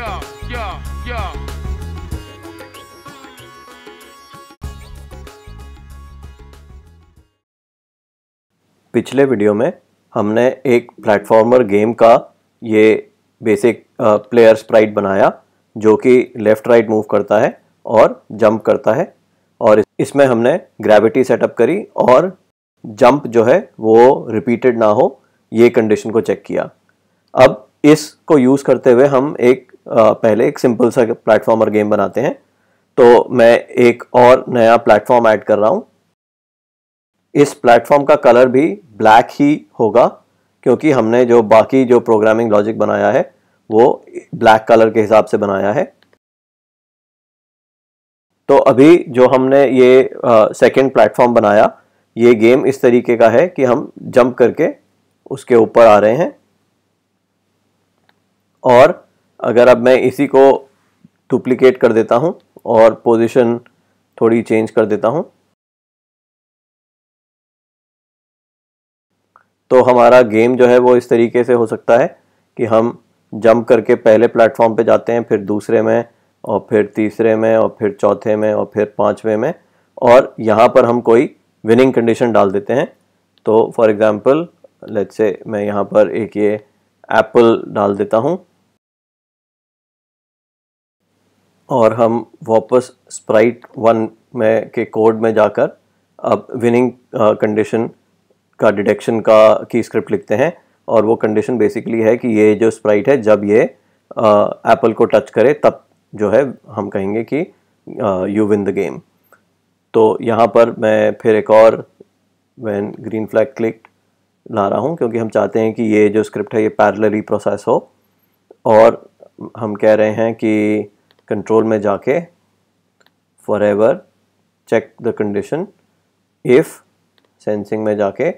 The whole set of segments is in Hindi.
yo, yo, yo. पिछले वीडियो में हमने एक प्लेटफॉर्मर गेम का ये बेसिक प्लेयर स्प्राइट बनाया जो कि लेफ़्ट राइट मूव करता है और जंप करता है और इसमें हमने ग्रेविटी सेटअप करी और जंप जो है वो रिपीटेड ना हो ये कंडीशन को चेक किया अब इसको यूज़ करते हुए हम एक पहले एक सिंपल सा प्लेटफॉर्मर गेम बनाते हैं तो मैं एक और नया प्लेटफॉर्म ऐड कर रहा हूँ इस प्लेटफॉर्म का कलर भी ब्लैक ही होगा क्योंकि हमने जो बाकी जो प्रोग्रामिंग लॉजिक बनाया है वो ब्लैक कलर के हिसाब से बनाया है तो अभी जो हमने ये सेकंड प्लेटफॉर्म बनाया ये गेम इस तरीके का है कि हम जंप करके उसके ऊपर आ रहे हैं और अगर अब मैं इसी को डुप्लीकेट कर देता हूँ और पोजीशन थोड़ी चेंज कर देता हूँ तो हमारा गेम जो है वो इस तरीके से हो सकता है कि हम जंप करके पहले प्लेटफॉर्म पे जाते हैं फिर दूसरे में और फिर तीसरे में और फिर चौथे में और फिर पाँचवें में और यहाँ पर हम कोई विनिंग कंडीशन डाल देते हैं तो फॉर एग्ज़ाम्पल लेट्स से मैं यहाँ पर एक ये एप्पल डाल देता हूँ और हम वापस स्प्राइट वन में के कोड में जाकर अब विनिंग कंडीशन uh, का डिटेक्शन का की स्क्रिप्ट लिखते हैं और वो कंडीशन बेसिकली है कि ये जो स्प्राइट है जब ये एप्पल uh, को टच करे तब जो है हम कहेंगे कि यू विन द गेम तो यहाँ पर मैं फिर एक और वैन ग्रीन फ्लैग क्लिक ला रहा हूँ क्योंकि हम चाहते हैं कि ये जो स्क्रिप्ट है ये पैरलरी प्रोसेस हो और हम कह रहे हैं कि कंट्रोल में जाके forever check the condition if sensing में जाके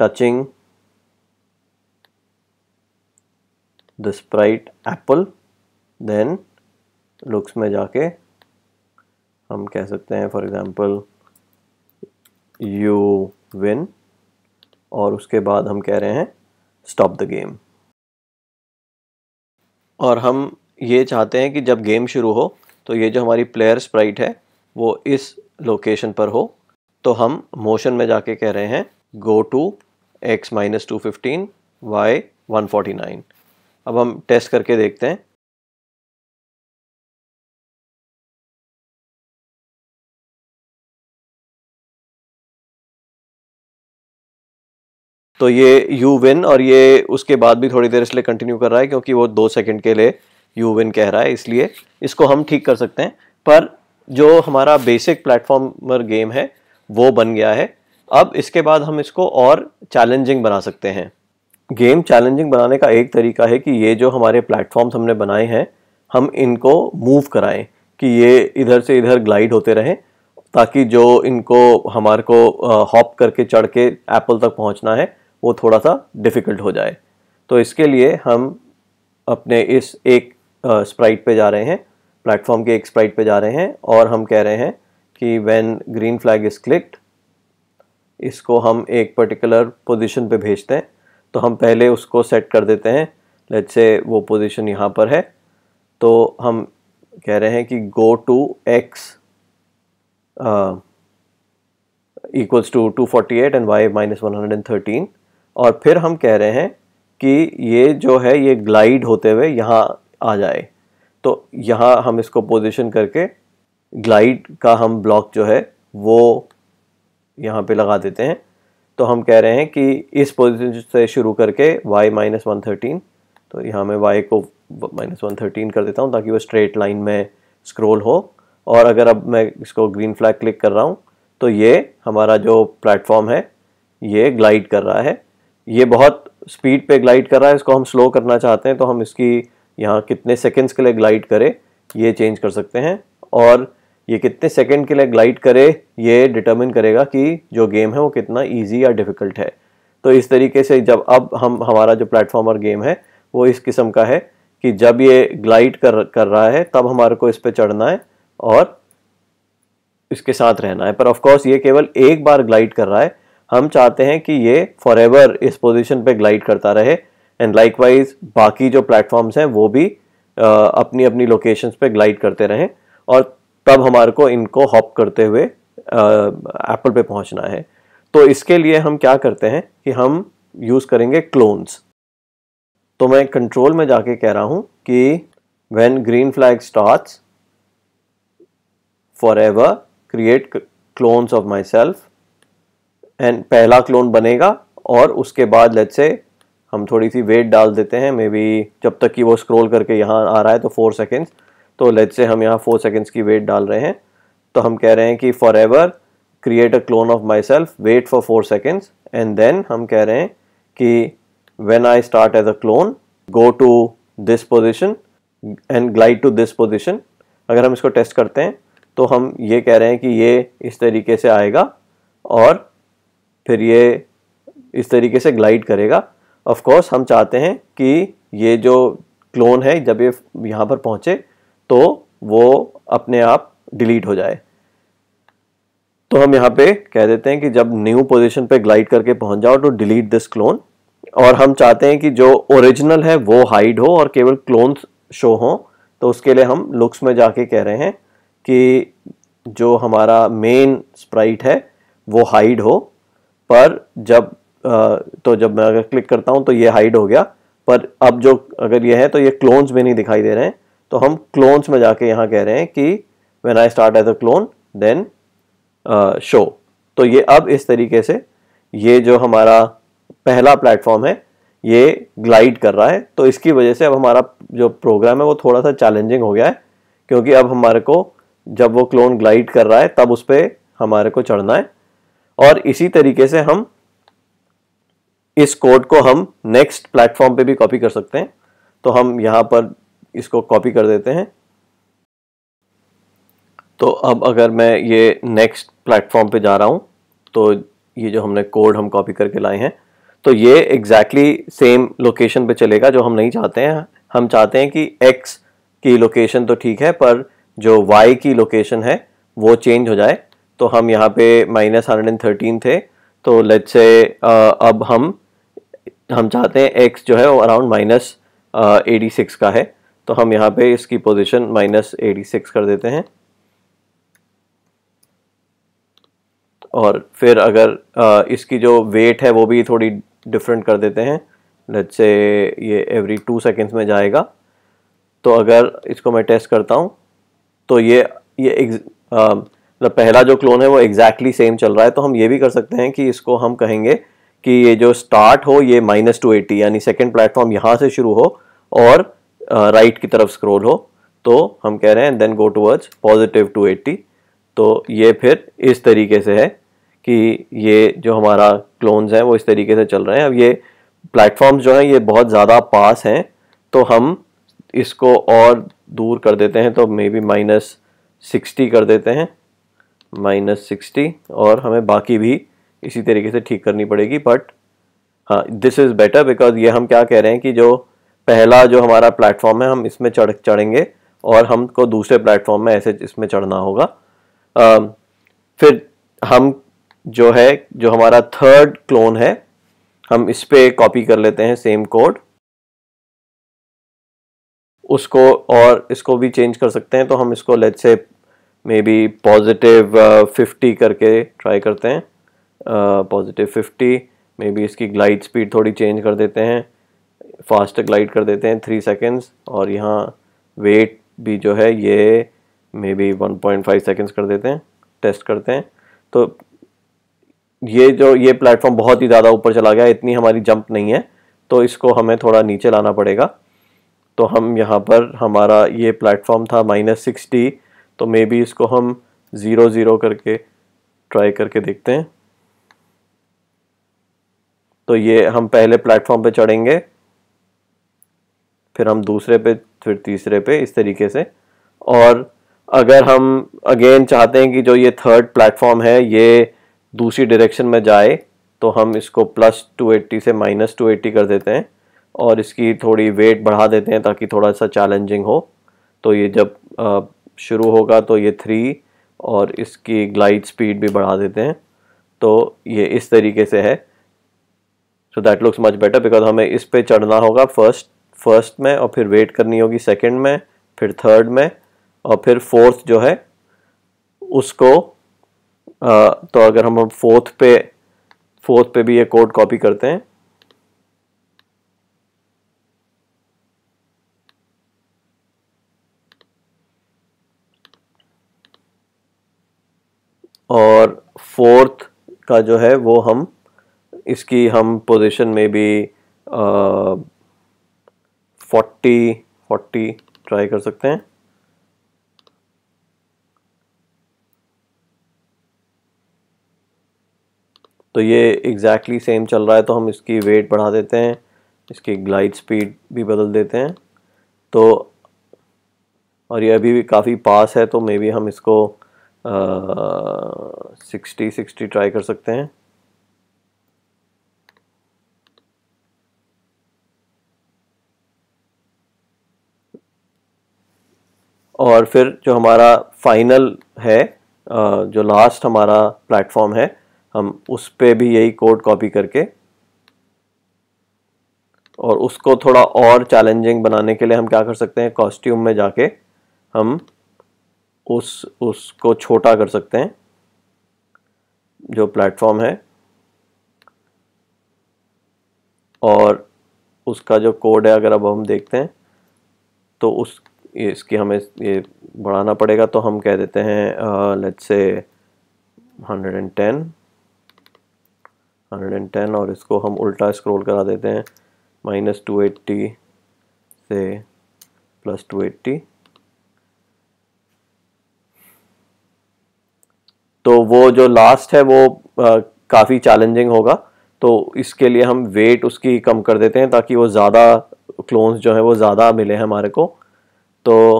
touching the sprite apple then looks में जाके हम कह सकते हैं फॉर एग्ज़ाम्पल यू विन और उसके बाद हम कह रहे हैं स्टॉप द गेम और हम ये चाहते हैं कि जब गेम शुरू हो तो ये जो हमारी प्लेयर स्प्राइट है वो इस लोकेशन पर हो तो हम मोशन में जाके कह रहे हैं go to x minus two fifteen y one forty nine अब हम टेस्ट करके देखते हैं तो ये यू विन और ये उसके बाद भी थोड़ी देर इसलिए कंटिन्यू कर रहा है क्योंकि वो दो सेकंड के लिए यू विन कह रहा है इसलिए इसको हम ठीक कर सकते हैं पर जो हमारा बेसिक प्लेटफॉर्मर गेम है वो बन गया है अब इसके बाद हम इसको और चैलेंजिंग बना सकते हैं गेम चैलेंजिंग बनाने का एक तरीका है कि ये जो हमारे प्लेटफॉर्म्स हमने बनाए हैं हम इनको मूव कराएं कि ये इधर से इधर ग्लाइड होते रहें ताकि जो इनको हमारे को हॉप करके चढ़ के एप्पल तक पहुंचना है वो थोड़ा सा डिफ़िकल्ट हो जाए तो इसके लिए हम अपने इस एक स्प्राइट पे जा रहे हैं प्लेटफॉर्म के एक स्प्राइट पे जा रहे हैं और हम कह रहे हैं कि when green flag is clicked इसको हम एक पर्टिकुलर पोजीशन पे भेजते हैं तो हम पहले उसको सेट कर देते हैं लेट्स से वो पोजीशन यहाँ पर है तो हम कह रहे हैं कि go to x equals to two forty eight and y minus one hundred and thirteen और फिर हम कह रहे हैं कि ये जो है ये ग्लाइड होते हुए यहाँ आ जाए तो यहाँ हम इसको पोजीशन करके ग्लाइड का हम ब्लॉक जो है वो यहाँ पे लगा देते हैं तो हम कह रहे हैं कि इस पोजीशन से शुरू करके y माइनस वन थर्टीन तो यहाँ मैं y को माइनस वन थर्टीन कर देता हूँ ताकि वो स्ट्रेट लाइन में स्क्रोल हो और अगर अब मैं इसको ग्रीन फ्लैग क्लिक कर रहा हूँ तो ये हमारा जो प्लेटफॉर्म है ये ग्लाइड कर रहा है ये बहुत स्पीड पे ग्लाइड कर रहा है इसको हम स्लो करना चाहते हैं तो हम इसकी यहाँ कितने सेकेंड्स के लिए ग्लाइड करे ये चेंज कर सकते हैं और ये कितने सेकेंड के लिए ग्लाइड करे ये डिटर्मिन करेगा कि जो गेम है वो कितना ईजी या डिफ़िकल्ट है तो इस तरीके से जब अब हम हमारा जो प्लेटफॉर्मर गेम है वो इस किस्म का है कि जब ये ग्लाइड कर कर रहा है तब हमारे को इस पर चढ़ना है और इसके साथ रहना है पर ऑफकोर्स ये केवल एक बार ग्लाइड कर रहा है हम चाहते हैं कि ये फॉर इस पोजिशन पर ग्लाइड करता रहे एंड लाइकवाइज बाकी जो प्लेटफॉर्म्स हैं वो भी अपनी अपनी लोकेशंस पे ग्लाइड करते रहें और तब हमारे को इनको हॉप करते हुए एप्पल पे पहुंचना है तो इसके लिए हम क्या करते हैं कि हम यूज़ करेंगे क्लोन्स तो मैं कंट्रोल में जाके कह रहा हूँ कि green flag green forever create clones of myself and पहला क्लोन बनेगा और उसके बाद लेट से हम थोड़ी सी वेट डाल देते हैं मे बी जब तक कि वो स्क्रॉल करके यहाँ आ रहा है तो फोर सेकेंड्स तो लेट से हम यहाँ फोर सेकेंड्स की वेट डाल रहे हैं तो हम कह रहे हैं कि forever create a clone of myself wait for four seconds and then हम कह रहे हैं कि when I start as a clone go to this position and glide to this position अगर हम इसको टेस्ट करते हैं तो हम ये कह रहे हैं कि ये इस तरीके से आएगा और फिर ये इस तरीके से ग्लाइड करेगा ऑफ कोर्स हम चाहते हैं कि ये जो क्लोन है जब ये यहाँ पर पहुँचे तो वो अपने आप डिलीट हो जाए तो हम यहाँ पे कह देते हैं कि जब न्यू पोजीशन पे ग्लाइड करके पहुँच जाओ तो डिलीट दिस क्लोन और हम चाहते हैं कि जो ओरिजिनल है वो हाइड हो और केवल क्लोन्स शो हो तो उसके लिए हम लुक्स में जाके कह रहे हैं कि जो हमारा मेन स्प्राइट है वो हाइड हो पर जब तो जब मैं अगर क्लिक करता हूँ तो ये हाइड हो गया पर अब जो अगर ये है तो ये क्लोन्स में नहीं दिखाई दे रहे हैं तो हम क्लोन्स में जाके यहाँ कह रहे हैं कि when I start as a clone then show तो ये अब इस तरीके से ये जो हमारा पहला प्लेटफॉर्म है ये ग्लाइड कर रहा है तो इसकी वजह से अब हमारा जो प्रोग्राम है वो थोड़ा सा चैलेंजिंग हो गया है क्योंकि अब हमारे को जब वो क्लोन ग्लाइड कर रहा है तब उस पर हमारे को चढ़ना है और इसी तरीके से हम इस कोड को हम नेक्स्ट प्लेटफॉर्म पे भी कॉपी कर सकते हैं तो हम यहाँ पर इसको कॉपी कर देते हैं तो अब अगर मैं ये नेक्स्ट प्लेटफॉर्म पे जा रहा हूँ तो ये जो हमने कोड हम कॉपी करके लाए हैं तो ये एग्जैक्टली सेम लोकेशन पे चलेगा जो हम नहीं चाहते हैं हम चाहते हैं कि एक्स की लोकेशन तो ठीक है पर जो वाई की लोकेशन है वो चेंज हो जाए तो हम यहाँ पे माइनस हंड्रेड एंड थर्टीन थे तो लेट्स से अब हम हम चाहते हैं एक्स जो है वो अराउंड माइनस एटी सिक्स का है तो हम यहाँ पे इसकी पोजीशन माइनस एटी सिक्स कर देते हैं और फिर अगर आ, uh, इसकी जो वेट है वो भी थोड़ी डिफरेंट कर देते हैं लेट्स से ये एवरी टू सेकेंड्स में जाएगा तो अगर इसको मैं टेस्ट करता हूँ तो ये ये uh, मतलब पहला जो क्लोन है वो एग्जैक्टली exactly सेम चल रहा है तो हम ये भी कर सकते हैं कि इसको हम कहेंगे कि ये जो स्टार्ट हो ये माइनस टू एटी यानी सेकेंड प्लेटफॉर्म यहाँ से शुरू हो और राइट uh, right की तरफ स्क्रोल हो तो हम कह रहे हैं then go towards positive two eighty तो ये फिर इस तरीके से है कि ये जो हमारा क्लोन्स हैं वो इस तरीके से चल रहे हैं अब ये प्लेटफॉर्म्स जो हैं ये बहुत ज़्यादा पास हैं तो हम इसको और दूर कर देते हैं तो मे बी माइनस सिक्सटी कर देते हैं माइनस सिक्सटी और हमें बाकी भी इसी तरीके से ठीक करनी पड़ेगी बट हाँ दिस इज़ बेटर बिकॉज ये हम क्या कह रहे हैं कि जो पहला जो हमारा प्लेटफॉर्म है हम इसमें चढ़ चढ़ेंगे और हमको दूसरे प्लेटफॉर्म में ऐसे इसमें चढ़ना होगा आ, फिर हम जो है जो हमारा थर्ड क्लोन है हम इस पर कॉपी कर लेते हैं सेम कोड उसको और इसको भी चेंज कर सकते हैं तो हम इसको let say maybe positive fifty करके ट्राई करते हैं पॉजिटिव फिफ्टी मे बी इसकी ग्लाइड स्पीड थोड़ी चेंज कर देते हैं फास्ट ग्लाइड कर देते हैं थ्री सेकेंड्स और यहाँ वेट भी जो है ये maybe one point five seconds कर देते हैं टेस्ट करते हैं तो ये जो ये प्लेटफॉर्म बहुत ही ज़्यादा ऊपर चला गया इतनी हमारी जंप नहीं है तो इसको हमें थोड़ा नीचे लाना पड़ेगा तो हम यहाँ पर हमारा ये प्लेटफॉर्म था माइनस सिक्सटी तो मे बी इसको हम ज़ीरो ज़ीरो करके ट्राई करके देखते हैं तो ये हम पहले प्लेटफॉर्म पे चढ़ेंगे फिर हम दूसरे पे फिर तीसरे पे इस तरीके से और अगर हम अगेन चाहते हैं कि जो ये थर्ड प्लेटफॉर्म है ये दूसरी डायरेक्शन में जाए तो हम इसको प्लस 280 से माइनस 280 कर देते हैं और इसकी थोड़ी वेट बढ़ा देते हैं ताकि थोड़ा सा चैलेंजिंग हो तो ये जब शुरू होगा तो ये थ्री और इसकी ग्लाइड स्पीड भी बढ़ा देते हैं तो ये इस तरीके से है so that looks much better because हमें इस पर चढ़ना होगा फर्स्ट फर्स्ट में और फिर वेट करनी होगी सेकेंड में फिर थर्ड में और फिर फोर्थ जो है उसको आ, तो अगर हम फोर्थ पे फोर्थ पे भी ये कोड कॉपी करते हैं और फोर्थ का जो है वो हम इसकी हम पोजीशन में भी फोर्टी फोर्टी ट्राई कर सकते हैं तो ये एग्जैक्टली exactly सेम चल रहा है तो हम इसकी वेट बढ़ा देते हैं इसकी ग्लाइड स्पीड भी बदल देते हैं तो और ये अभी भी काफ़ी पास है तो मे बी हम इसको सिक्सटी सिक्सटी ट्राई कर सकते हैं और फिर जो हमारा फाइनल है जो लास्ट हमारा प्लेटफॉर्म है हम उस पर भी यही कोड कॉपी करके और उसको थोड़ा और चैलेंजिंग बनाने के लिए हम क्या कर सकते हैं कॉस्ट्यूम में जाके हम उस उसको छोटा कर सकते हैं जो प्लेटफॉर्म है और उसका जो कोड है अगर अब हम देखते हैं तो उस इसकी हमें ये बढ़ाना पड़ेगा तो हम कह देते हैं लेट्स से 110 110 और इसको हम उल्टा स्क्रॉल करा देते हैं माइनस टू से प्लस टू तो वो जो लास्ट है वो uh, काफ़ी चैलेंजिंग होगा तो इसके लिए हम वेट उसकी कम कर देते हैं ताकि वो ज़्यादा क्लोन्स जो है वो ज़्यादा मिले हमारे को तो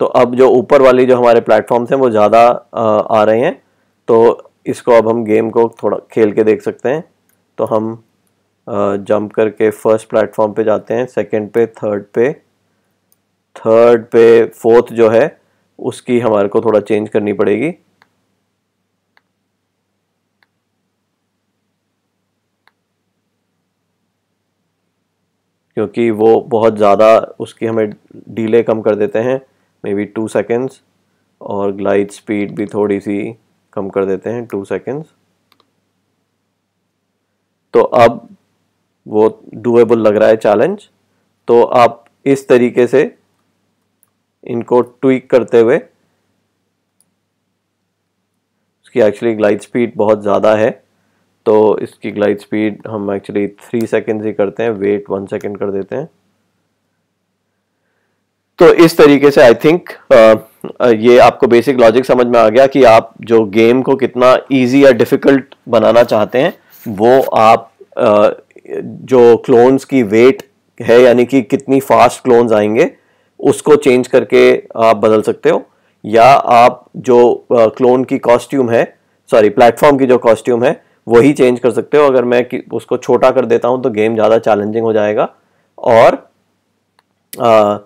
तो अब जो ऊपर वाली जो हमारे प्लेटफॉर्म्स हैं वो ज़्यादा आ रहे हैं तो इसको अब हम गेम को थोड़ा खेल के देख सकते हैं तो हम जंप करके फर्स्ट प्लेटफॉर्म पे जाते हैं सेकंड पे थर्ड पे थर्ड पे फोर्थ जो है उसकी हमारे को थोड़ा चेंज करनी पड़ेगी क्योंकि वो बहुत ज़्यादा उसकी हमें डिले कम कर देते हैं मे बी टू सेकेंड्स और ग्लाइड स्पीड भी थोड़ी सी कम कर देते हैं टू सेकेंड्स तो अब वो डुएबल लग रहा है चैलेंज तो आप इस तरीके से इनको ट्विक करते हुए उसकी एक्चुअली ग्लाइड स्पीड बहुत ज़्यादा है तो इसकी ग्लाइड स्पीड हम एक्चुअली थ्री सेकेंड ही करते हैं वेट वन सेकेंड कर देते हैं तो इस तरीके से आई थिंक uh, uh, ये आपको बेसिक लॉजिक समझ में आ गया कि आप जो गेम को कितना इजी या डिफिकल्ट बनाना चाहते हैं वो आप आ, uh, जो क्लोन्स की वेट है यानी कि कितनी फास्ट क्लोन्स आएंगे उसको चेंज करके आप बदल सकते हो या आप जो क्लोन की कॉस्ट्यूम है सॉरी प्लेटफॉर्म की जो कॉस्ट्यूम है वही चेंज कर सकते हो अगर मैं उसको छोटा कर देता हूँ तो गेम ज़्यादा चैलेंजिंग हो जाएगा और आ,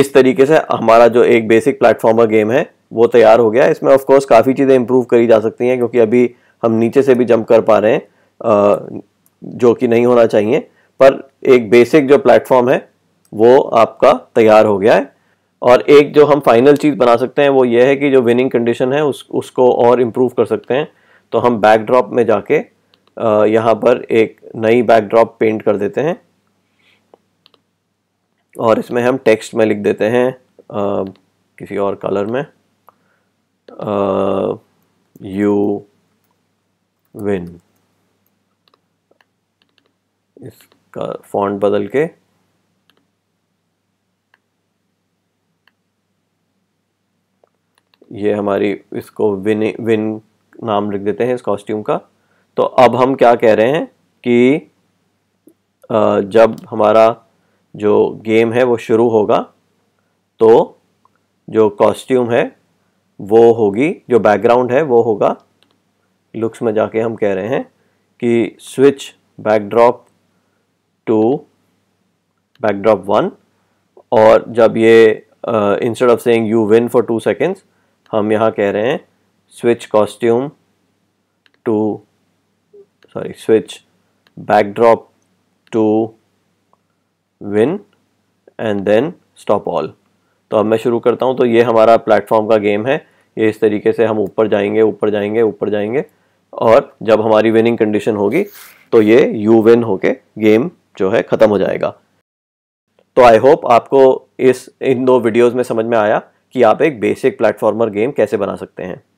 इस तरीके से हमारा जो एक बेसिक प्लेटफॉर्मर गेम है वो तैयार हो गया इसमें ऑफ कोर्स काफ़ी चीज़ें इम्प्रूव करी जा सकती हैं क्योंकि अभी हम नीचे से भी जंप कर पा रहे हैं जो कि नहीं होना चाहिए पर एक बेसिक जो प्लेटफॉर्म है वो आपका तैयार हो गया है और एक जो हम फाइनल चीज़ बना सकते हैं वो ये है कि जो विनिंग कंडीशन है उस उसको और इम्प्रूव कर सकते हैं तो हम बैकड्रॉप में जाके यहाँ पर एक नई बैकड्रॉप पेंट कर देते हैं और इसमें हम टेक्स्ट में लिख देते हैं आ, किसी और कलर में यू विन इसका फॉन्ट बदल के ये हमारी इसको विन विन नाम लिख देते हैं इस कॉस्ट्यूम का तो अब हम क्या कह रहे हैं कि जब हमारा जो गेम है वो शुरू होगा तो जो कॉस्ट्यूम है वो होगी जो बैकग्राउंड है वो होगा लुक्स में जाके हम कह रहे हैं कि switch backdrop to backdrop one और जब ये instead of saying you win for two seconds हम यहाँ कह रहे हैं switch costume to sorry switch backdrop to win and then stop all तो अब मैं शुरू करता हूँ तो ये हमारा प्लेटफॉर्म का गेम है ये इस तरीके से हम ऊपर जाएंगे ऊपर जाएंगे ऊपर जाएंगे और जब हमारी विनिंग कंडीशन होगी तो ये यू विन होके गेम जो है ख़त्म हो जाएगा तो आई होप आपको इस इन दो वीडियोस में समझ में आया कि आप एक बेसिक प्लेटफॉर्मर गेम कैसे बना सकते हैं